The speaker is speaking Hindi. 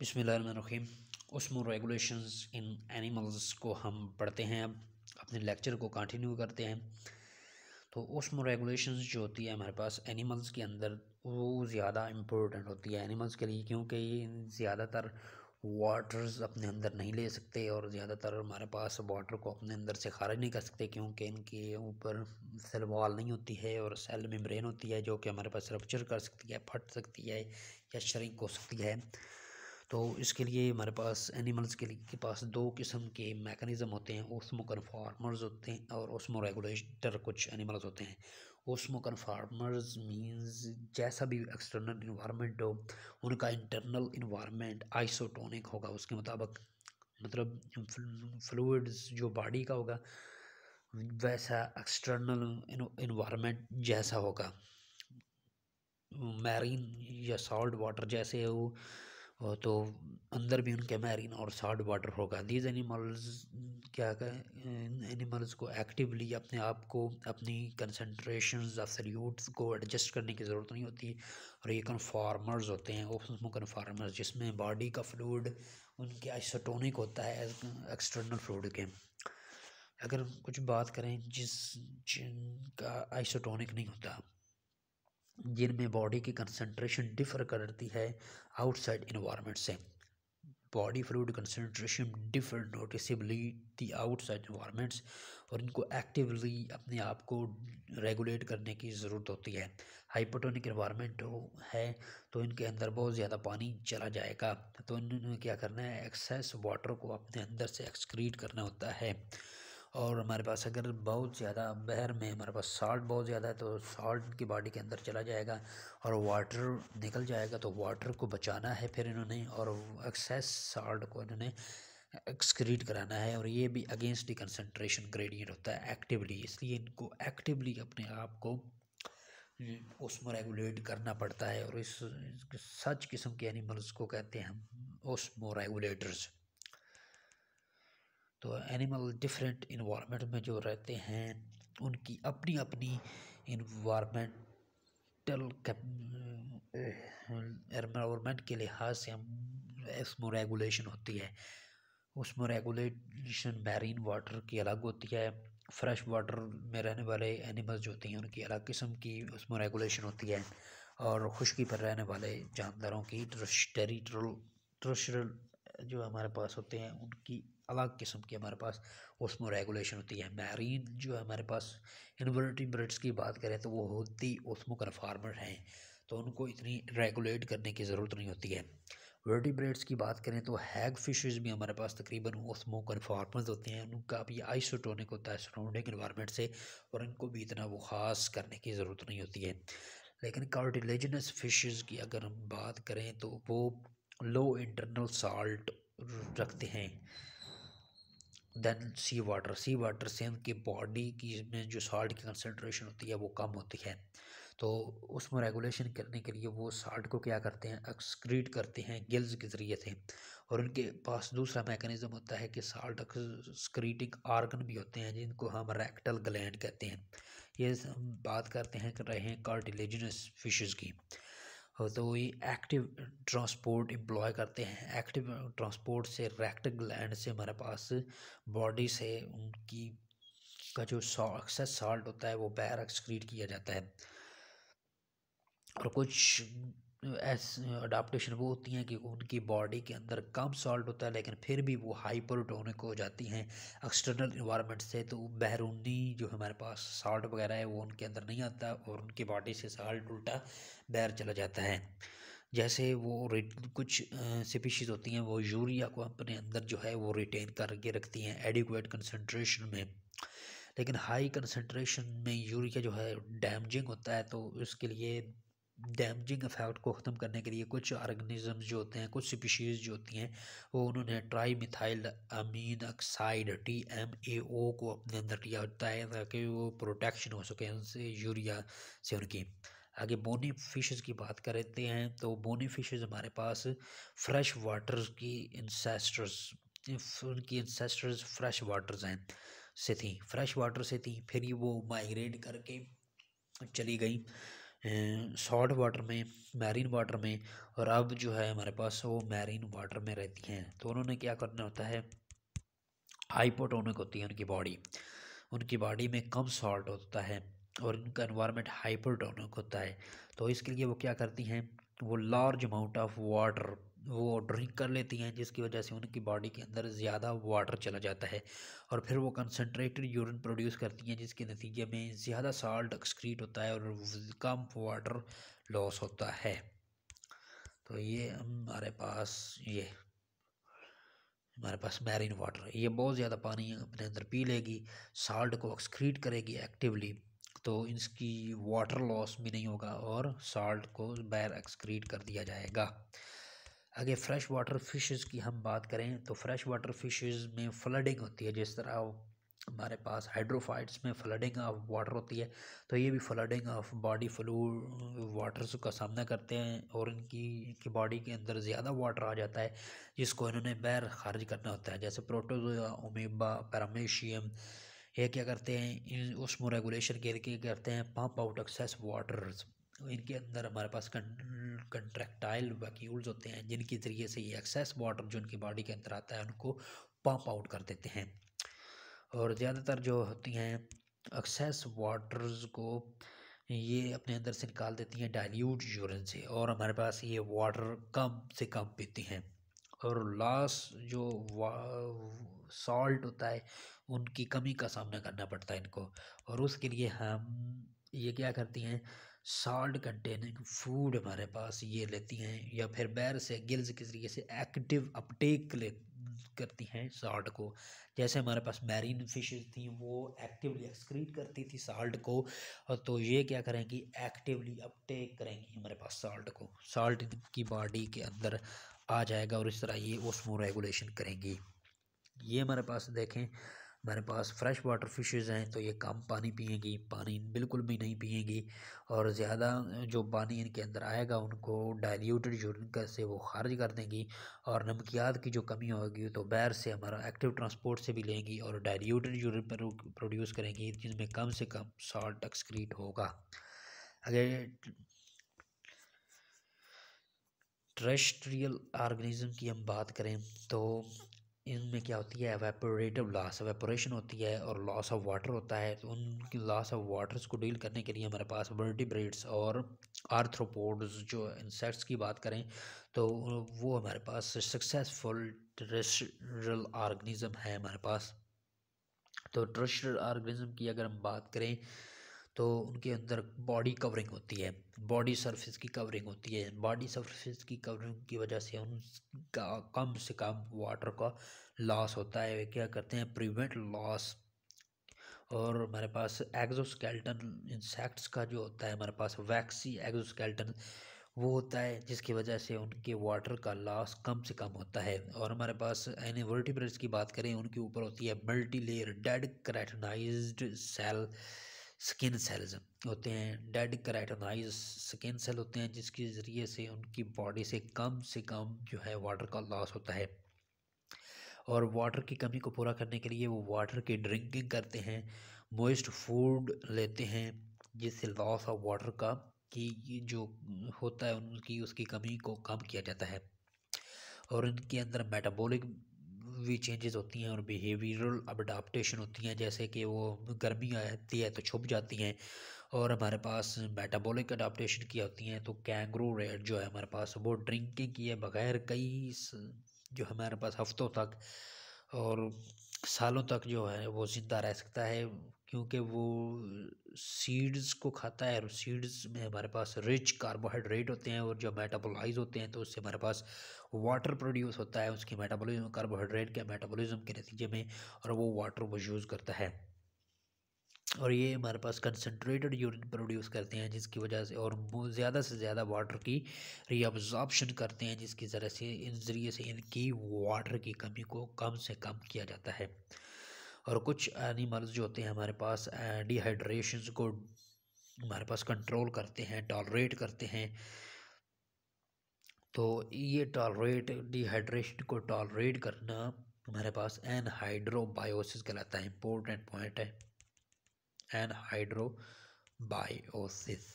बसमीम उसमो रेगुलेशंस इन एनिमल्स को हम पढ़ते हैं अब अपने लेक्चर को कंटिन्यू करते हैं तो उसमो रेगुलेशंस जो होती है हमारे पास एनिमल्स के अंदर वो ज़्यादा इम्पोर्टेंट होती है एनिमल्स के लिए क्योंकि ये ज़्यादातर वाटर्स अपने अंदर नहीं ले सकते और ज़्यादातर हमारे पास वाटर को अपने अंदर से खारिज नहीं कर सकते क्योंकि इनके ऊपर सेल वॉल नहीं होती है और सेल मेम्ब्रेन होती है जो कि हमारे पास रप्चर कर सकती है फट सकती है या शरिंक हो सकती है तो इसके लिए हमारे पास एनिमल्स के लिए के पास दो किस्म के मैकेनिज़्म होते हैं ओस्मो कन्फार्मर्स होते हैं और उसमो रेगुलेटर कुछ एनिमल्स होते हैं ओस्मो कन्फार्मर्स मींस जैसा भी एक्सटर्नल इन्वामेंट हो उनका इंटरनल इन्वामेंट आइसोटोनिक होगा उसके मुताबिक मतलब फ्लूड्स जो बॉडी का होगा वैसा एक्सटर्नल इन्वामेंट जैसा होगा मैरीन या सॉल्ट वाटर जैसे हो और तो अंदर भी उनके मैरिन और साल्ट वाटर होगा दीज एनिमल्स क्या इन एनिमल्स को एक्टिवली अपने आप को अपनी कंसनट्रेशन ऑफ सल्यूट्स को एडजस्ट करने की ज़रूरत नहीं होती और ये कन्फार्मर्स होते हैं ओपन कन्फार्मर्स जिसमें बॉडी का फ्लूड उनके आइसोटोनिक होता है एक्सटर्नल फ्लूड के अगर कुछ बात करें जिस जिनका आइसोटोनिक नहीं होता जिनमें बॉडी की कंसंट्रेशन डिफर करती है आउटसाइड इन्वायरमेंट से body fluid concentration differ noticeably the outside environments और इनको एक्टिवली अपने आप को रेगुलेट करने की ज़रूरत होती है हाइपोटोनिक इन्वायरमेंट हो है तो इनके अंदर बहुत ज़्यादा पानी चला जाएगा तो इन्होंने क्या करना है एक्सेस वाटर को अपने अंदर से एक्सक्रीट करना होता है और हमारे पास अगर बहुत ज़्यादा बहर में हमारे पास साल्ट बहुत ज़्यादा है तो साल्ट की बॉडी के अंदर चला जाएगा और वाटर निकल जाएगा तो वाटर को बचाना है फिर इन्होंने और एक्सेस साल्ट को इन्होंने एक्सक्रीट कराना है और ये भी अगेंस्ट डी कंसनट्रेशन ग्रेडियंट होता है एक्टिवली इसलिए इनको एक्टिवली अपने आप को उसमें रेगुलेट करना पड़ता है और इस सच किस्म के एनिमल्स को कहते हैं हम ओस्मो रेगुलेटर्स तो एनिमल डिफरेंट इन्वामेंट में जो रहते हैं उनकी अपनी अपनी इन्वामेंटल एनवामेंट के लिहाज से हम एस्मो रेगुलेशन होती है उसमें रेगुलेशन मैरीन वाटर की अलग होती है फ्रेश वाटर में रहने वाले एनिमल्स जो होते हैं उनकी अलग किस्म की उसमें रेगुलेशन होती है और खुश्की पर रहने वाले जानवरों की टेरिटरल ट्रशरल जो हमारे पास होते हैं उनकी अलग किस्म की हमारे पास उसमें रेगुलेशन होती है मैरीन जो हमारे पास इन्वर्टी ब्रिड्स की बात करें तो वो होती उसमो कन्फार्मर हैं तो उनको इतनी रेगुलेट करने की ज़रूरत नहीं होती है वर्टिब्रेट्स की बात करें तो हैग फिशेस भी हमारे पास तकरीबन ओस्मो कन्फार्मर्स होते हैं उनका भी आइसोटोनिक होता है सराउंडिंग इन्वायरमेंट से और इनको भी इतना वो ख़ास करने की ज़रूरत नहीं होती है लेकिन कार्टिलेजनस फिशेस की अगर हम बात करें तो वो लो इंटरनल साल्ट रखते हैं then sea water sea water से उनकी बॉडी की में जो साल्ट की कंसनट्रेशन होती है वो कम होती है तो उसमें रेगुलेशन करने के लिए वो साल्ट को क्या करते हैं एक्सक्रीट करते हैं गिल्स के ज़रिए से और उनके पास दूसरा मैकेनिज़्म होता है कि साल्ट एक्सक्रीटिंग आर्गन भी होते हैं जिनको हम रेक्टल ग्लैंड कहते हैं ये हम बात करते हैं कर रहे हैं कार्टिलेजनस फिशेज़ की तो ये एक्टिव ट्रांसपोर्ट एम्प्लॉय करते हैं एक्टिव ट्रांसपोर्ट से रेक्ट ग्लैंड से हमारे पास बॉडी से उनकी का जो एक्सेस सॉल्ट होता है वो बैर एक्सक्रीट किया जाता है और कुछ ऐस अडाप्टशन वो होती हैं कि उनकी बॉडी के अंदर कम सॉल्ट होता है लेकिन फिर भी वो हाइपरटोनिक हो जाती हैं एक्सटर्नल इन्वायरमेंट से तो बैरूनी जो हमारे पास सॉल्ट वगैरह है वो उनके अंदर नहीं आता और उनकी बॉडी से सॉल्ट उल्टा बैर चला जाता है जैसे वो कुछ स्पीशीज़ होती हैं वो यूरिया को अपने अंदर जो है वो रिटेन करके रखती हैं एडिकुएट कंसनट्रेशन में लेकिन हाई कंसनट्रेशन में यूरिया जो है डैमजिंग होता है तो उसके लिए डैमजिंग इफेक्ट को ख़त्म करने के लिए कुछ ऑर्गेनिजम्स जो होते हैं कुछ स्पीशीज़ जो होती हैं वो उन्होंने trimethylamine oxide T M A O को अपने अंदर लिया होता है ताकि वो प्रोटेक्शन हो सके उनसे यूरिया से उनकी आगे बोनी फिशेस की बात करते तो हैं तो बोनी फिशेस हमारे पास फ्रेश वाटर्स की इंसेस्टर्स उनकी इंसेस्टर्स फ्रेश वाटर्स हैं से थी फ्रेश वाटर से थी फिर वो माइग्रेट करके चली गई सॉल्ट वाटर में मैरीन वाटर में और अब जो है हमारे पास वो मैरीन वाटर में रहती हैं तो उन्होंने क्या करना होता है हाइपोटोनिक होती है उनकी बॉडी उनकी बॉडी में कम सॉल्ट होता है और इनका इन्वायरमेंट हाइपोटोनिक होता है तो इसके लिए वो क्या करती हैं वो लार्ज अमाउंट ऑफ वाटर वो ड्रिंक कर लेती हैं जिसकी वजह से उनकी बॉडी के अंदर ज़्यादा वाटर चला जाता है और फिर वो कंसनट्रेटेड यूरिन प्रोड्यूस करती हैं जिसके नतीजे में ज़्यादा साल्ट एक्सक्रीट होता है और कम वाटर लॉस होता है तो ये हमारे पास ये हमारे पास मैरिन वाटर ये बहुत ज़्यादा पानी अपने अंदर पी लेगी साल्ट को एक्सक्रीट करेगी एक्टिवली तो इसकी वाटर लॉस भी नहीं होगा और साल्ट को बैर एक्सक्रीट कर दिया जाएगा अगर फ्रेश वाटर फ़िशेस की हम बात करें तो फ्रेश वाटर फ़िशेस में फ्लडिंग होती है जिस तरह हमारे पास हाइड्रोफाइट्स में फ्लडिंग ऑफ वाटर होती है तो ये भी flooding of body fluid waters का सामना करते हैं और इनकी इनकी बॉडी के अंदर ज़्यादा वाटर आ जाता है जिसको इन्होंने बैर खारिज करना होता है जैसे प्रोटोजोया ओमेबा पैरामेशियम ये क्या करते हैं उस रेगुलेशन के लिए करते हैं पम्प आउट एक्सेस वाटर्स तो इनके अंदर हमारे पास कंट्रैक्टाइल वैक्यूल्स होते हैं जिनके ज़रिए से ये एक्सेस वाटर जो उनकी बॉडी के अंदर आता है उनको पम्प आउट कर देते हैं और ज़्यादातर जो होती हैं एक्सेस वाटर्स को ये अपने अंदर से निकाल देती हैं डाइल्यूट यूरिन से और हमारे पास ये वाटर कम से कम पीती हैं और लास्ट जो सॉल्ट होता है उनकी कमी का सामना करना पड़ता है इनको और उसके लिए हम ये क्या करती हैं साल्ट कंटेनिंग फूड हमारे पास ये लेती हैं या फिर बैर से गिल्स के ज़रिए से एक्टिव अपटेक ले करती हैं साल्ट को जैसे हमारे पास मैरीन फिश थी वो एक्टिवली एक्सक्रीट करती थी साल्ट को और तो ये क्या करेंगी एक्टिवली अपटेक करेंगी हमारे पास साल्ट को साल्ट की बॉडी के अंदर आ जाएगा और इस तरह ये उसमो रेगुलेशन करेंगी ये हमारे पास देखें हमारे पास फ्रेश वाटर फिशेज़ हैं तो ये कम पानी पिएंगी पानी बिल्कुल भी नहीं पिएंगी और ज़्यादा जो पानी इनके अंदर आएगा उनको डाइल्यूटेड यूरिन से वो खारिज कर देंगी और नमकियात की जो कमी होगी तो बैर से हमारा एक्टिव ट्रांसपोर्ट से भी लेंगी और डाइल्यूटेड यूरिन प्रोड्यूस करेंगी जिसमें कम से कम सॉल्ट एक्सक्रीट होगा अगर ट्रेस्ट्रियल ऑर्गेनिज्म की हम बात करें तो इनमें क्या होती है एवेपोरेटिव लॉस एवेपोरेशन होती है और लॉस ऑफ वाटर होता है तो उन लॉस ऑफ वाटर्स को डील करने के लिए हमारे पास वर्टिब्रेट्स और आर्थ्रोपोड्स जो इंसेक्ट्स की बात करें तो वो हमारे पास सक्सेसफुल टेरेस्ट्रल ऑर्गेनिज्म है हमारे पास तो टेरेस्ट्रल ऑर्गेनिज्म की अगर हम बात करें तो उनके अंदर बॉडी कवरिंग होती है बॉडी सरफेस की कवरिंग होती है बॉडी सरफेस की कवरिंग की वजह से उनका कम से कम वाटर का लॉस होता है क्या करते हैं प्रिवेंट लॉस और हमारे पास एग्जोस्केल्टन इंसेक्ट्स का जो होता है हमारे पास वैक्सी एग्जोस्केल्टन वो होता है जिसकी वजह से उनके वाटर का लॉस कम से कम होता है और हमारे पास एनिवर्टिब्रेट्स की बात करें उनके ऊपर होती है multi layer dead keratinised cell skin cells होते हैं डेड कराइटोनाइज स्किन सेल होते हैं जिसके ज़रिए से उनकी बॉडी से कम से कम जो है वाटर का लॉस होता है और वाटर की कमी को पूरा करने के लिए वो वाटर की ड्रिंकिंग करते हैं मोइस्ट फूड लेते हैं जिससे लॉस ऑफ वाटर का कि जो होता है उनकी उसकी कमी को कम किया जाता है और इनके अंदर मेटाबॉलिक भी चेंजेस होती हैं और बिहेवियरल अडाप्टशन होती हैं जैसे कि वो गर्मी आती है तो छुप जाती हैं और हमारे पास मेटाबॉलिक अडाप्टशन की होती हैं तो कैंगरू रेड जो है हमारे पास वो ड्रिंकिंग किए बगैर कई जो हमारे पास हफ्तों तक और सालों तक जो है वो ज़िंदा रह सकता है क्योंकि वो सीड्स को खाता है और सीड्स में हमारे पास रिच कार्बोहाइड्रेट होते हैं और जो मेटाबोलाइज होते हैं तो उससे हमारे पास वाटर प्रोड्यूस होता है उसकी मेटाबॉलिज्म कार्बोहाइड्रेट के मेटाबॉलिज्म के नतीजे में और वो वाटर को यूज़ करता है और ये हमारे पास कंसनट्रेटेड यूरिन प्रोड्यूस करते हैं जिसकी वजह से और ज़्यादा से ज़्यादा वाटर की रीअब्जॉर्बशन करते हैं जिसकी ज़रा से इन ज़रिए से इनकी वाटर की कमी को कम से कम किया जाता है और कुछ एनिमल्स जो होते हैं हमारे पास डिहाइड्रेशन को हमारे पास कंट्रोल करते हैं टॉलरेट करते हैं तो ये टॉलरेट डिहाइड्रेशन को टॉलरेट करना हमारे पास एनहाइड्रोबायोसिस कहलाता है इम्पोर्टेंट पॉइंट है एनहाइड्रोबायोसिस